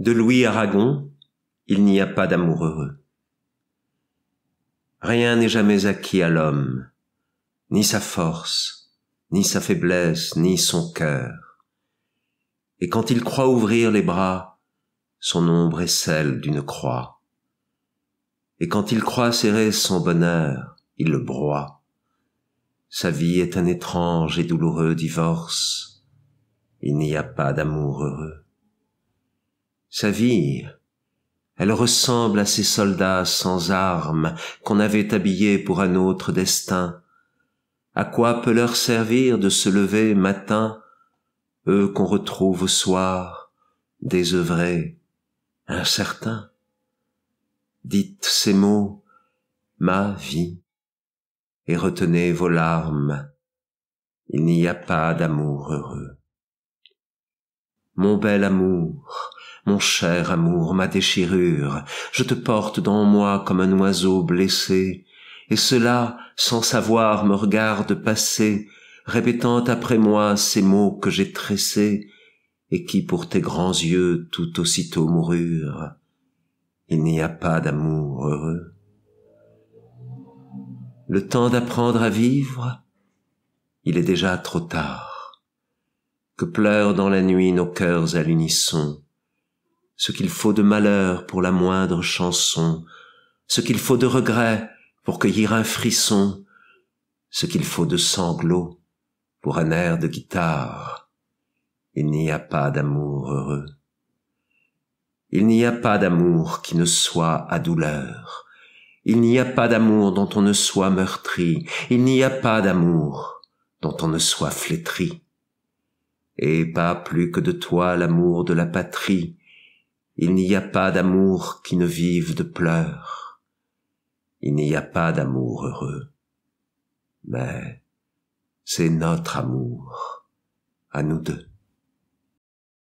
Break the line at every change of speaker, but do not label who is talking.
De Louis Aragon, il n'y a pas d'amour heureux. Rien n'est jamais acquis à l'homme, ni sa force, ni sa faiblesse, ni son cœur. Et quand il croit ouvrir les bras, son ombre est celle d'une croix. Et quand il croit serrer son bonheur, il le broie. Sa vie est un étrange et douloureux divorce. Il n'y a pas d'amour heureux. Sa vie, elle ressemble à ces soldats sans armes qu'on avait habillés pour un autre destin. À quoi peut leur servir de se lever matin, eux qu'on retrouve au soir, désœuvrés, incertains? Dites ces mots, ma vie, et retenez vos larmes. Il n'y a pas d'amour heureux. Mon bel amour, mon cher amour, ma déchirure, je te porte dans moi comme un oiseau blessé, et cela, sans savoir, me regarde passer, répétant après moi ces mots que j'ai tressés, et qui pour tes grands yeux tout aussitôt moururent. Il n'y a pas d'amour heureux. Le temps d'apprendre à vivre, il est déjà trop tard. Que pleurent dans la nuit nos cœurs à l'unisson, ce qu'il faut de malheur pour la moindre chanson, ce qu'il faut de regret pour cueillir un frisson, ce qu'il faut de sanglots pour un air de guitare. Il n'y a pas d'amour heureux. Il n'y a pas d'amour qui ne soit à douleur. Il n'y a pas d'amour dont on ne soit meurtri. Il n'y a pas d'amour dont on ne soit flétri. Et pas plus que de toi l'amour de la patrie, il n'y a pas d'amour qui ne vive de pleurs. Il n'y a pas d'amour heureux. Mais c'est notre amour, à nous deux.